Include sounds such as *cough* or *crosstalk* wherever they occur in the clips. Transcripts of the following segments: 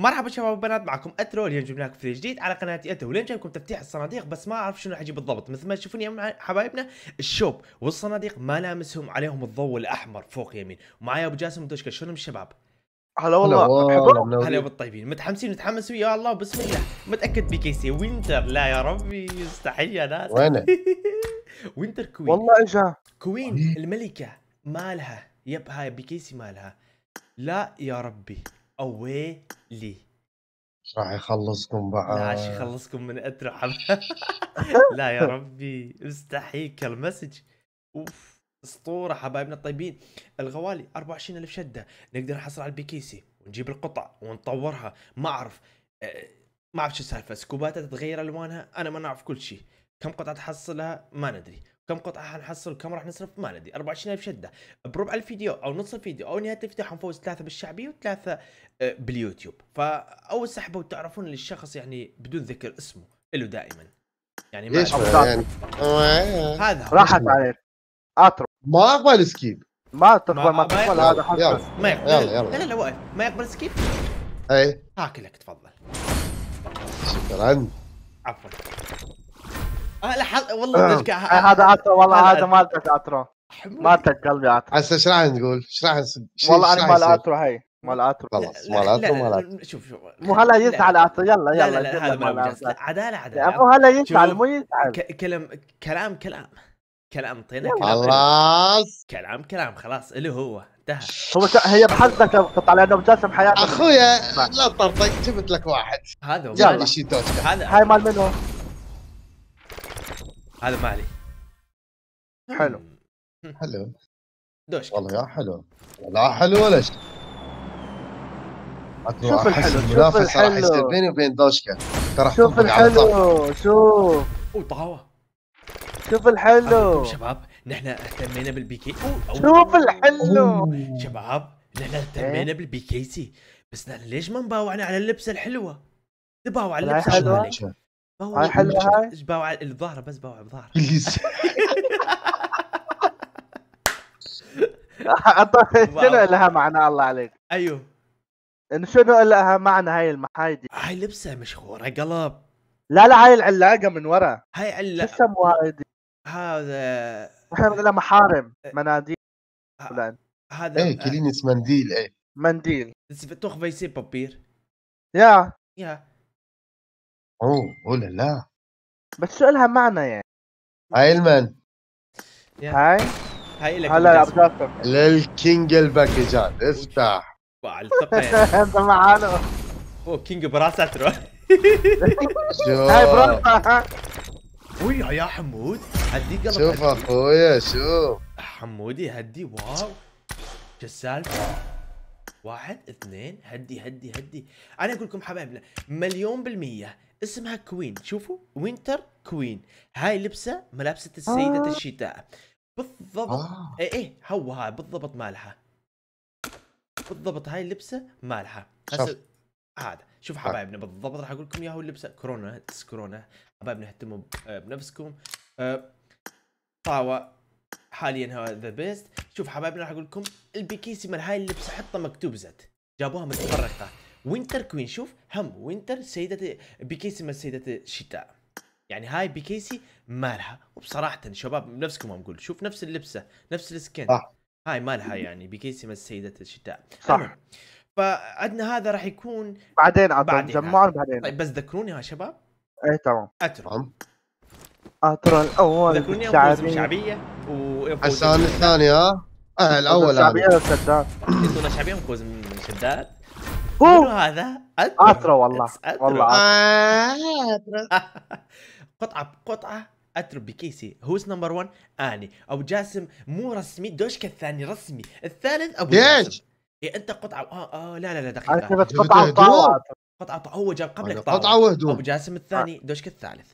مرحبا شباب وبنات معكم اترو اليوم جبنا لكم فيديو جديد على قناتي اترو واليوم جايكم تفتيح الصناديق بس ما اعرف شنو حجي بالضبط مثل ما تشوفون يا حبايبنا الشوب والصناديق ما لامسهم عليهم الضوء الاحمر فوق يمين ومعايا ابو جاسم دوشكا شلونهم الشباب؟ هلا والله هلا بالطيبين متحمسين متحمس يا الله بسم الله متاكد بي كي سي وينتر لا يا ربي يستحي يا ناس *laughs* وينتر كوين والله اجا كوين الملكه مالها يب هاي بي كي سي مالها لا يا ربي اويلي ايش راح يخلصكم بعد؟ لا يخلصكم من حب *laughs* لا يا ربي مستحيل كالمسج اوف اسطوره حبايبنا الطيبين الغوالي 24000 شده نقدر نحصل على البيكيسي ونجيب القطع ونطورها ما اعرف آه، ما اعرف شو السالفه سكوباتها تتغير الوانها انا ما نعرف كل شيء كم قطعه تحصلها ما ندري كم قطعه حنحصل وكم راح نصرف ما ندري 24000 شده بربع الفيديو او نص الفيديو او نهايه الفيديو حنفوز ثلاثه بالشعبيه وثلاثه آه، باليوتيوب فاول سحبه وتعرفون للشخص يعني بدون ذكر اسمه له دائما يعني ما ليش يعني. هذا راحت عليك اترك ما اقبل سكيب ما تقبل ما تقبل هذا حق ما يقبل يلا يلا لا لا واقف ما يقبل سكيب اي هاكلك تفضل شكرا عفوا آه والله آه. آه، هذا والله هذا مالتك عترة مالتك قلبي اترو هسه ايش راح نقول؟ ايش راح والله انا مال عترة هي مال عترة خلاص مال عترة مال شوف شوف مو هلا يزعل عترة يلا يلا عدالة عدالة مو هلا يزعل مو يزعل كلام كلام كلام كلام طينا كلام خلاص كلام كلام خلاص اللي هو انتهى هو هي بحظك قطع لانه مجسم حياتك اخويا لا تطرطق جبت لك واحد هذا هو هذا هاي مال منو؟ هذا ما عليه حلو حلو دوش والله يا حلو لا حلو ولا شيء شوف الحلو المنافسه راح يصير بيني وبين دوشكا ترى شوف الحلو شوف طاوه شوف الحلو شباب نحن اهتمينا بالبيكي شوف الحلو شباب نحن اهتمينا إيه. بالبيكيسي بس نحن ليش ما نباوعنا على اللبسه الحلوه؟ نباوع على اللبسه الحلوه فهو حلها ايش باو على بس باوع على *laughs* شنو لها معنى الله عليك ايوه انه شنو لها معنى هاي المحايدي هاي لبسه مشهوره قلب لا لا هاي العلاقه من ورا هاي علاقه شو هذا احنا محارم إيه. مناديل فلان هذا ايه كلينس منديل ايه منديل توخ فيسي بابير يا يا أوه أوه لا بس شو لها معنى يعني هاي المان هاي هاي لك هلا ابو جاسم للكينج الباكيجان افتح يعني. *laughs* انت معانا اوه كينج براسه ترى *laughs* هاي براسه اوي يا حمود هدي قلب شوف اخويا شوف حمودي هدي واو شو السالفه واحد اثنين هدي هدي هدي انا اقول لكم حبايبنا مليون بالميه اسمها كوين شوفوا وينتر كوين هاي لبسه ملابسه السيده آه. الشتاء بالضبط آه. ايه, إيه، هو هاي بالضبط مالحه بالضبط هاي اللبسه مالحه هسه هذا شوف آه. حبايبنا بالضبط راح اقول لكم اياها اللبسه كورونا كورونا حبايبنا اهتموا آه، بنفسكم آه، طاوة حاليا هو ذا بيست شوف حبايبنا راح اقول لكم البيكيسي مال هاي اللبسه حطه مكتوب زد جابوها متفرقه وينتر كوين شوف هم وينتر سيدة بيكيسي من سيدة الشتاء يعني هاي بيكيسي مالها وبصراحة شباب نفسكم عم شوف نفس اللبسة نفس السكن صح هاي مالها يعني بيكيسي من سيدة الشتاء صح فعندنا هذا راح يكون بعدين عطوا بعدين جمعوا بعدين طيب بس ذكروني يا شباب ايه تمام اترو اترو الاول ذكروني ابو شعبيه وابو الثاني ها إيه، الاول شعبيه شداد انتوا شعبيه من شداد هو هذا اترو, والله أترو. والله آه، اترو *laughs* قطعه بقطعه اترو بكيسي هوز نمبر 1 اني ابو جاسم مو رسمي دوشك الثاني رسمي الثالث ابو جاسم إيه انت قطعه اه اه لا لا لا دقيقه كتبت قطعه وطاوله قطعه هو جاب قبلك طاوله قطعه وهدوم ابو جاسم الثاني آه. دوشك الثالث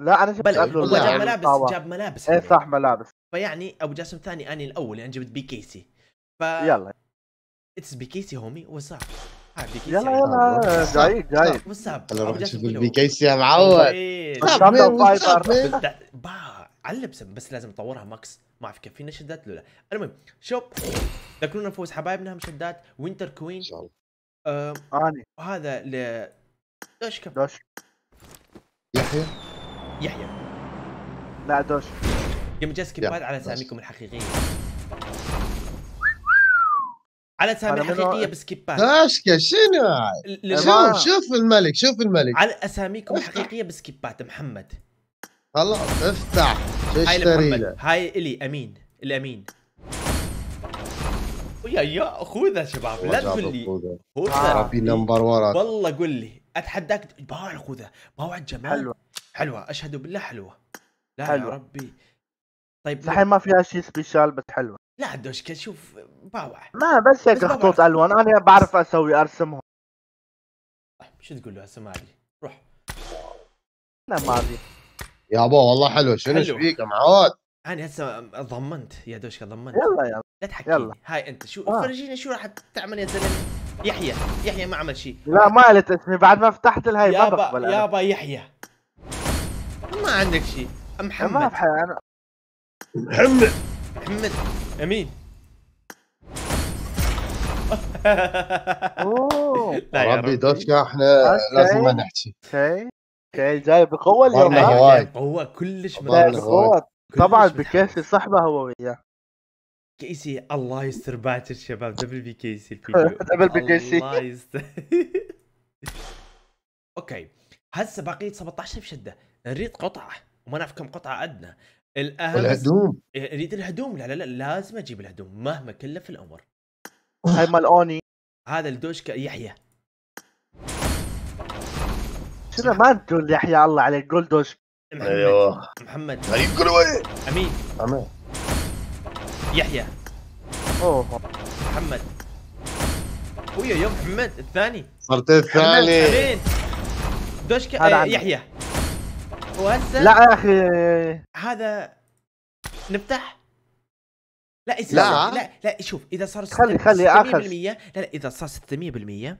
لا انا جبت بل... هو جاب ملابس طاوة. جاب ملابس اي صح ملابس فيعني ابو جاسم الثاني اني الاول يعني جبت بكيسي ف يلا اتس بيكيسي هومي واتس اب يلا يلا جاي جاي واتساب يلا روح شوف البيكيسي يا معود با علب بس لازم اطورها ماكس ما اعرف كيف فينا شدات ولا لا المهم شوف ذكرونا نفوز حبايبنا مشدات وينتر كوين آه اني وهذا ل دوشكا دوش يحيى يحيى لا دوش يوم جاسكي سكيبات على اساميكم الحقيقيه على اسامي حقيقيه بسكيبات داشكه شنو شوف شوف الملك شوف الملك على اساميكم حقيقيه بسكيبات محمد خلاص افتح هاي له هاي الي امين الامين يا يا خذها شباب لا تقول لي خذها نمبر ورا والله قول لي اتحداك باوع خذها باوع جمال حلوه حلوه اشهد بالله حلوه لا حلوة. يا ربي طيب الحين ما فيها شيء سبيشال بس حلوه لا دوشكا شوف باوع ما بس هيك خطوط الوان انا بعرف اسوي ارسمهم طيب، شو تقول له هسه ما ادري روح انا ما ادري يابا والله حلو شنو ايش فيك معود انا هسه ضمنت يا دوشكا ضمنت يلا يلا لا تحكي يلا هاي انت شو آه. فرجيني شو راح تعمل يا زلمه يحيى يحيى ما عمل شيء لا ما قلت اسمي بعد ما فتحت الهاي با يا يابا يحيى ما عندك شيء محمد ما انا محمد محمد امين اوه *laughs* يا ربي دوشكا احنا لازم ما نحكي اوكي جاي بقوه اليوم هو كلش بقوه طبعا بكيسي صحبه هو وياه كيسي الله يستر باكر الشباب دبل بي كيسي دبل بي كيسي الله يستر *laughs* اوكي هسه بقيت 17 بشده نريد قطعه وما نعرف كم قطعه عندنا الاهم والهدوم اريد إيه، الهدوم لا لا لا لازم اجيب الهدوم مهما كلف الامر هاي مال اوني هذا الدوشكا يحيى شنو ما تقول يحيى الله عليك قول دوشكا محمد ايوه محمد غريب كل وين امين امين يحيى اوه محمد ويا يوم محمد الثاني صرت الثاني دوشكا إيه، يحيى وهسه لا يا اخي هذا نفتح لا يصير لا لا, لا شوف اذا صار خلي خلي اخر 600% لا, لا اذا صار 600%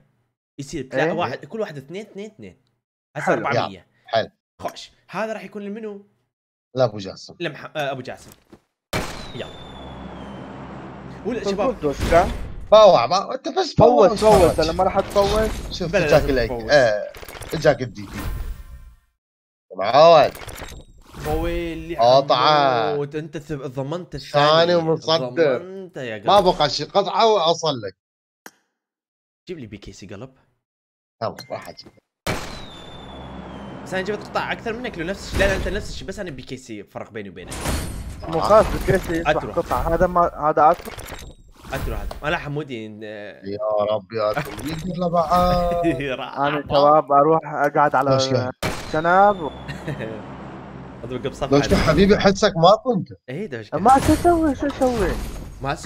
يصير لا ايه؟ واحد كل واحد اثنين اثنين اثنين هسه 400 حلو خش هذا راح يكون لمنو؟ لابو جاسم لمح... آه، ابو جاسم يلا ولا شباب فوع ما انت بس فوت فوت لما راح تفوت شوف جاك الايك آه، جاك الدي بي معود طويل قطعة انت ضمنت الثاني ومصدر ضمنت يا قلب ما بقى شيء قطعة واصل لك جيب لي بي كيسي قلب يلا راح اجيب بس انا جبت قطع اكثر منك لو نفس الشيء لا, لا انت نفس الشيء بس انا بي كيسي فرق بيني وبينك مو خلاص بي كيسي سي قطعة هذا ما هذا اترو اترو هذا انا حمودي إن... يا رب يا اترو *laughs* يا رب انا شباب اروح اقعد على شناب *laughs* اضربك صفحه دوشك حبيبي حسك ما كنت اي دوشك ما شو اسوي شو اسوي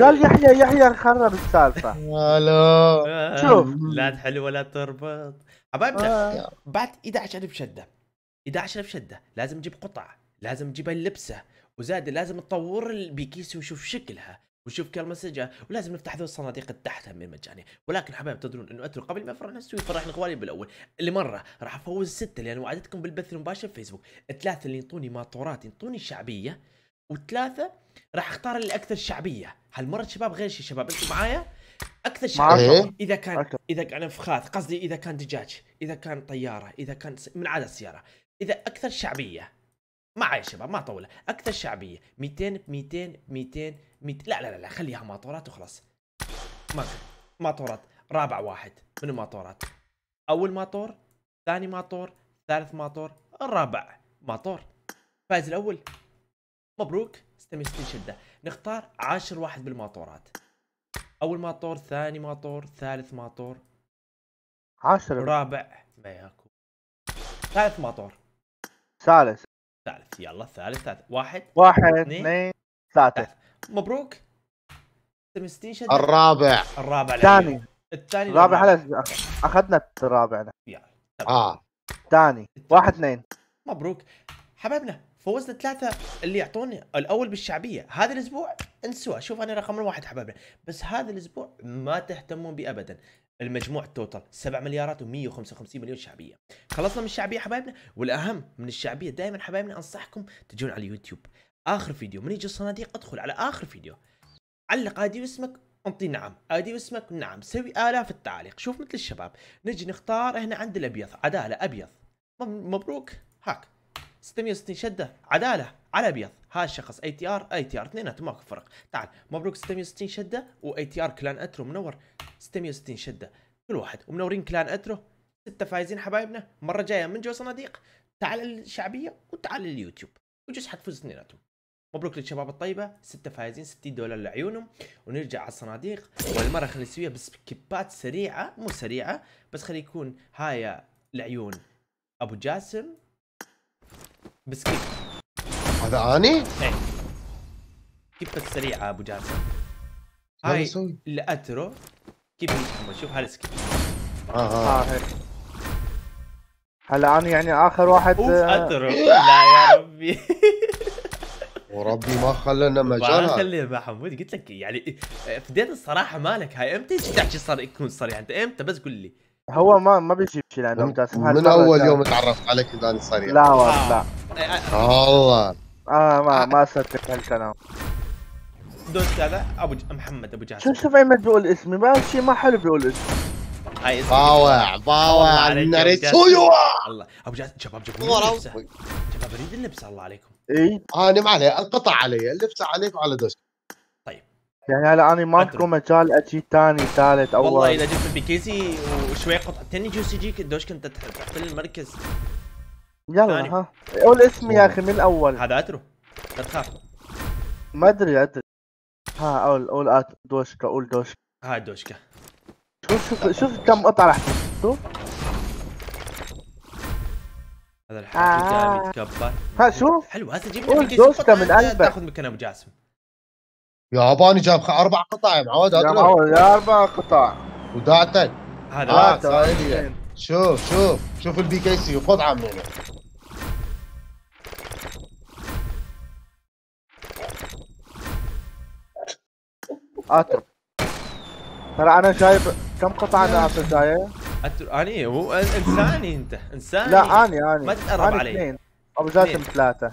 قال يحيى يحيى خرب السالفه *laughs* لا شوف لا تحل ولا تربط حبايبنا آه. بعد الف شده الف شده لازم تجيب قطعه لازم تجيب اللبسه وزاد لازم تطور البيكيس وشوف شكلها ونشوف كل مسجة ولازم نفتح ذو الصناديق تحتها من مجانية ولكن حبايب تدرون انه انتم قبل ما افرح نسوي فرحنا اخواني بالاول اللي مره راح افوز ستة لان وعدتكم بالبث المباشر في فيسبوك الثلاثة اللي ينطوني ماطورات ينطوني شعبية وثلاثة راح اختار اللي اكثر شعبية هالمرة شباب غير شي شباب انتم معايا اكثر شعبية إيه. اذا كان اذا كان فخاذ قصدي اذا كان دجاج اذا كان طيارة اذا كان من عادة السيارة اذا اكثر شعبية معي شباب ما طولها اكثر شعبيه 200 200 200 200 لا لا لا, خليها ماطورات وخلص ماكر ماطورات رابع واحد من الماطورات اول ماطور ثاني ماطور ثالث ماطور الرابع ماطور فاز الاول مبروك 66 شده نختار عاشر واحد بالماطورات اول ماطور ثاني ماطور ثالث ماطور عاشر رابع ما يكون ثالث ماطور ثالث ثالث يلا الثالث ثالث واحد واحد اثنين ثلاثة مبروك الرابع الرابع الثاني الثاني الرابع اخذنا الرابع يلا اه ثاني واحد اثنين مبروك حبايبنا فوزنا ثلاثة اللي يعطوني الأول بالشعبية هذا الأسبوع انسوا شوف أنا رقم واحد حبايبنا بس هذا الأسبوع ما تهتمون بي أبدا المجموع التوتال 7 مليارات و155 مليون شعبيه خلصنا من الشعبيه حبايبنا والاهم من الشعبيه دائما حبايبنا انصحكم تجون على اليوتيوب اخر فيديو من يجي الصناديق ادخل على اخر فيديو علق ادي واسمك انطي نعم ادي واسمك نعم سوي الاف التعليق شوف مثل الشباب نجي نختار هنا عند الابيض عداله ابيض مبروك هاك 660 شده عداله على ابيض هذا الشخص اي تي ار اي تي ار اثنيناتهم ماكو فرق تعال مبروك 660 شده واي تي ار كلان اترو منور 660 شده كل واحد ومنورين كلان اترو ستة فايزين حبايبنا مرة جاية من جو صناديق تعال الشعبية وتعال اليوتيوب وجوز حتفوز اثنيناتهم مبروك للشباب الطيبة ستة فايزين 60 دولار لعيونهم ونرجع على الصناديق والمرة خلي نسويها بس كبات سريعة مو سريعة بس خلي يكون هاي لعيون ابو جاسم بسكيت هذا اني؟ ايه كيف السريعة ابو جاسم هاي الاترو كيف شوف هذا اها آه. آه، هلا انا يعني اخر واحد اوف آه. اترو لا يا ربي وربي ما خلنا مجال ما خلي مع حمود قلت لك يعني آه، فديت الصراحه مالك هاي امتى تحكي صار يكون صريح انت امتى بس قول لي هو ما ما بيجيب شيء لانه من, من اول يوم تعرفت عليك اذا صريح لا والله لا والله اه ما آه. ما صدق هالكلام دوس هذا ابو ج... محمد ابو جاسم شوف شوف عماد بيقول اسمي ما شيء ما حلو بيقول اسمي هاي اسمي باوع باوع ناريتسويو الله ابو جاسم شباب جابوا لي شباب اريد اللبسه الله عليكم اي انا ما عليه القطع علي اللبسه عليك وعلى دوس طيب يعني هلا انا ما عندكم مجال اجي ثاني ثالث اول والله اذا جبت بكيسي وشوي قطعتين جوسي يجيك الدوش كنت تحتل المركز يلا ها قول اسمي يا اخي من الاول هذا اترو لا تخاف ما ادري ادري ها قول قول دوشكا قول دوشكا ها دوشكا شوف شوف شوف كم قطعه راح شوف هذا الحكي آه. كبر ها شوف حلو هسه جيب لي دوشكا من قلبك تاخذ مكان ابو جاسم يا جاب اربع قطع يا معود يا معود يا اربع قطع ودعتك هذا آه شوف شوف شوف البي كي سي خذ عمي اترك ترى انا شايف كم قطعه انا في البدايه؟ اني هو انساني انت انساني لا اني اني ما تقرب علي اثنين ابو جاسم ثلاثه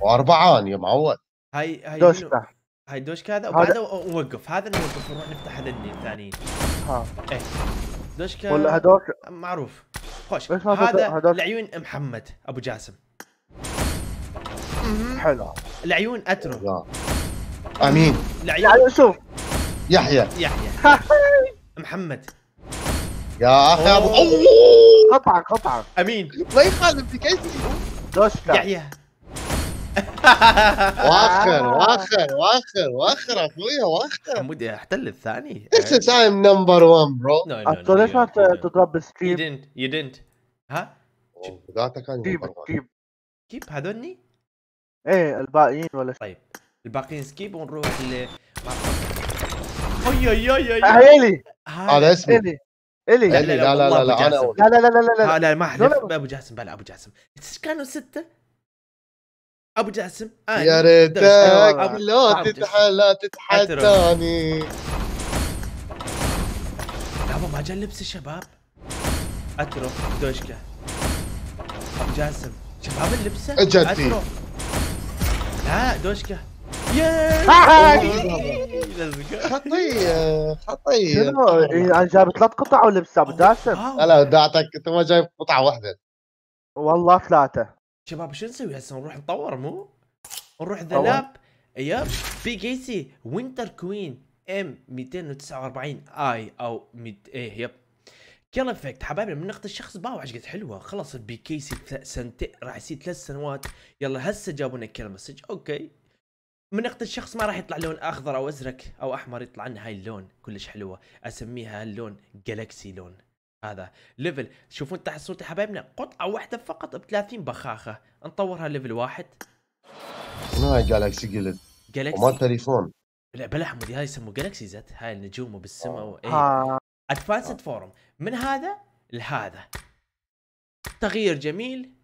واربعه يا معود هاي هاي دوشكا هاي دوشكا هذا وبعده وقف هذا نوقف نروح نفتح هذا الثانيين ها ايش دوشكا ولا هذوك معروف خوش هذا العيون محمد ابو جاسم حلو العيون اترو آه. امين العيون يعني شوف يحيى يحيى محمد يا اخي ابو قطعك قطعك امين لا يخالف بكيتي دوشكا يحيى واخر آه. واخر واخر واخر اخويا واخر عمودي احتل الثاني This تايم نمبر 1 برو انت ليش ما تضرب ستيب؟ يدنت يدنت ها؟ oh, ذاتك كان جيب جيب جيب هذولني؟ ايه الباقيين ولا طيب الباقيين سكيب ونروح ل اي اي اي اي آه، الي هذا اسمي الي الي لا لا لا لا لا لا لا لا لا لا لا ما احلف ابو جاسم بلا ابو جاسم ايش كانوا سته ابو جاسم آه، يا ريتك أيوة، لو تتحلى تتحداني لحظه ما جاء لبس الشباب اترك دوشكا ابو جاسم شباب اللبسه اجتي لا دوشكا حطي حطي شنو انا إيه، يعني جايب ثلاث قطع ولا بس ابو داسم؟ لا ده اعطاك انت ما جايب قطعه واحده والله ثلاثه شباب شو نسوي هسه نروح نطور مو؟ نروح ذا لاب يب بي كي سي وينتر كوين ام 249 اي او ميت... ايه يب كيل افكت حبايبي من نقطه الشخص باو ايش قد حلوه خلاص البي كي سي سنتين راح يصير ثلاث سنوات يلا هسه جابوا لنا كيل مسج اوكي من نقطة الشخص ما راح يطلع لون اخضر او ازرق او احمر يطلع لنا هاي اللون كلش حلوة اسميها اللون جالكسي لون هذا ليفل شوفون تحت صورتي حبايبنا قطعة واحدة فقط ب 30 بخاخة نطورها ليفل واحد شنو هاي جالكسي جلد؟ جالكسي مال تليفون لا بلا حمود هاي يسموه جالكسي زت هاي النجوم وبالسماء اي آه. ادفانسد آه. فورم من هذا لهذا تغيير جميل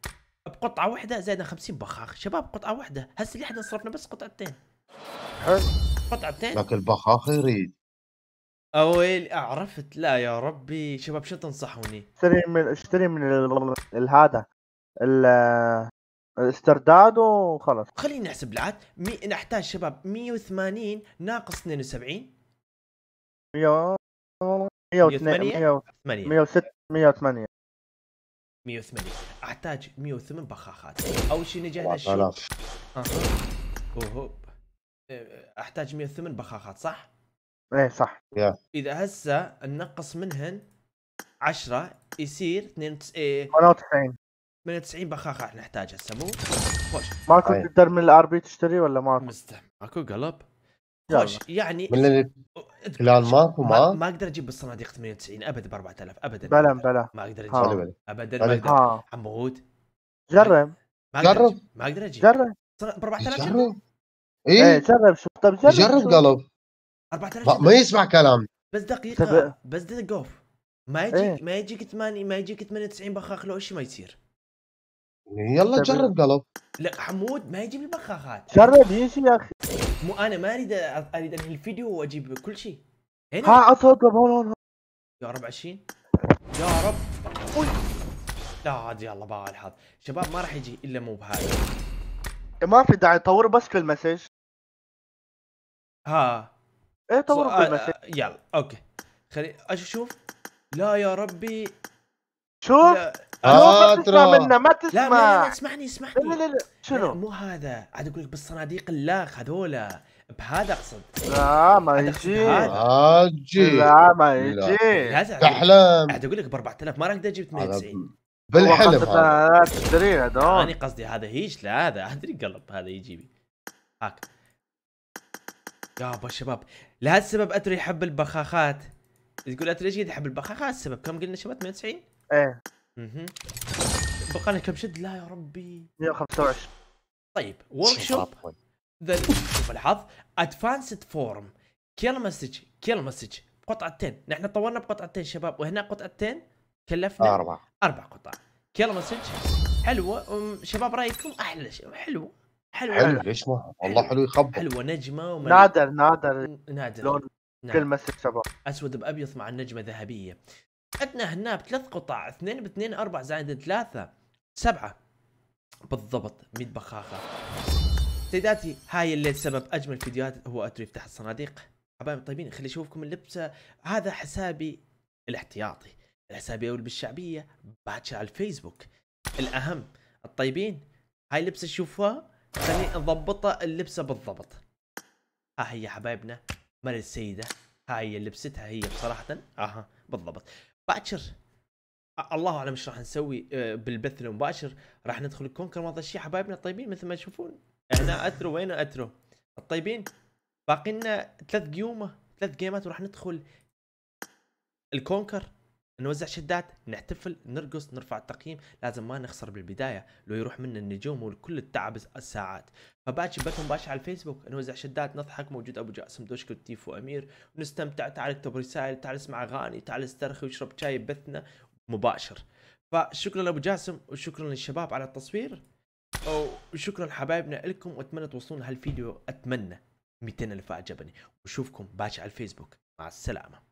بقطعه واحده زائد 50 بخاخ شباب قطعه واحده هسه اللي احنا صرفنا بس قطعتين حلو قطعتين لكن البخاخ يريد اويل عرفت لا يا ربي شباب شو تنصحوني؟ اشتري من اشتري من هذا الاسترداد وخلاص خليني نحسب العاد مي... نحتاج شباب 180 ناقص 72 100 102 108 106 احتاج 108 بخاخات اول شيء نجي هنا خلاص احتاج 108 بخاخات صح؟ ايه صح yeah. اذا هسه ننقص منهن 10 يصير 92 98 98 بخاخه احنا نحتاجها هسه مو خوش ماكو طيب. تقدر من الار بي تشتري ولا ماكو؟ مستحيل ماكو قلب خوش طيب، يعني كلان ماكو ما ما اقدر اجيب بالصناديق 98 ابد ب 4000 ابدا بلا بلا ما اقدر اجيب ابدا ما اقدر عمود جرب ما جرب ما اقدر اجيب جرب ب 4000 جرب اي إيه، جرب شوف طب جرب جرب قلب 4000 ما يسمع كلام بس دقيقه بس دقوف ما يجيك إيه. ما يجيك 8 ما يجيك 98 بخاخ لو شيء ما يصير يلا طيب، جرب قلب لا حمود ما يجيب البخاخات جرب يجي يا اخي مو انا ما اريد اريد انهي الفيديو واجيب كل شيء هنا ها اصوت يا رب 20 يا رب أوي. لا عاد يلا بقى الحظ شباب ما راح يجي الا مو بهذا ما في داعي طور بس في المسج ها ايه طور في المسج يلا اوكي خلي اشوف لا يا ربي شوف لا ما آه، تسمع منا ما تسمع لا لا, لا اسمعني اسمعني لا لا لا شنو مو هذا عاد اقول لك بالصناديق اللاخ هذولا بهذا اقصد لا ما آه، يجي لا لا ما يجي تحلم قاعد اقول لك ب 4000 ما راك اقدر اجيب 98 بالحلم هذا انا قصدي هذا هيج لا هذا ادري قلب هذا يجيبي هاك ابو شباب لهذا السبب اتري يحب البخاخات تقول اتري ايش يحب البخاخات السبب كم قلنا شباب 98 ايه اها بقى كم شد لا يا ربي 125 طيب ورك شوب شوف الحظ ادفانسد فورم كيل مسج كيل مسج قطعتين نحن طورنا بقطعتين شباب وهنا قطعتين كلفنا اربع اربع قطع كيل مسج حلوه شباب رايكم احلى شيء حلوه حلوه حلو ليش ما والله حلو يخبط حلوه نجمه ومن... نادر نادر نادر لون نعم. كل مسج شباب اسود بابيض مع النجمه ذهبيه عندنا هنا بثلاث قطع اثنين باثنين اربع زائد ثلاثة سبعة بالضبط 100 بخاخة سيداتي هاي اللي سبب اجمل فيديوهات هو اتري يفتح الصناديق حبايبي طيبين خلي اشوفكم اللبسة هذا حسابي الاحتياطي حسابي اول بالشعبية باتشا على الفيسبوك الاهم الطيبين هاي اللبسة شوفوها خليني نضبطها اللبسة بالضبط ها هي حبايبنا مال السيدة هاي لبستها هي بصراحة اها بالضبط باكر الله اعلم ايش راح نسوي بالبث المباشر راح ندخل الكونكر ما شيء حبايبنا الطيبين مثل ما تشوفون هنا اترو وين اترو الطيبين باقي لنا ثلاث قيومه ثلاث جيمات وراح ندخل الكونكر نوزع شدات نحتفل نرقص نرفع التقييم لازم ما نخسر بالبدايه لو يروح منا النجوم وكل التعب الساعات فباتش بث مباشر على الفيسبوك نوزع شدات نضحك موجود ابو جاسم دوشكو تيف وامير ونستمتع تعال اكتب رسائل تعال اسمع اغاني تعال استرخي واشرب شاي ببثنا مباشر فشكرا لابو جاسم وشكرا للشباب على التصوير وشكرا حبايبنا لكم واتمنى توصلون هالفيديو اتمنى 200 الف عجبني واشوفكم باش على الفيسبوك مع السلامه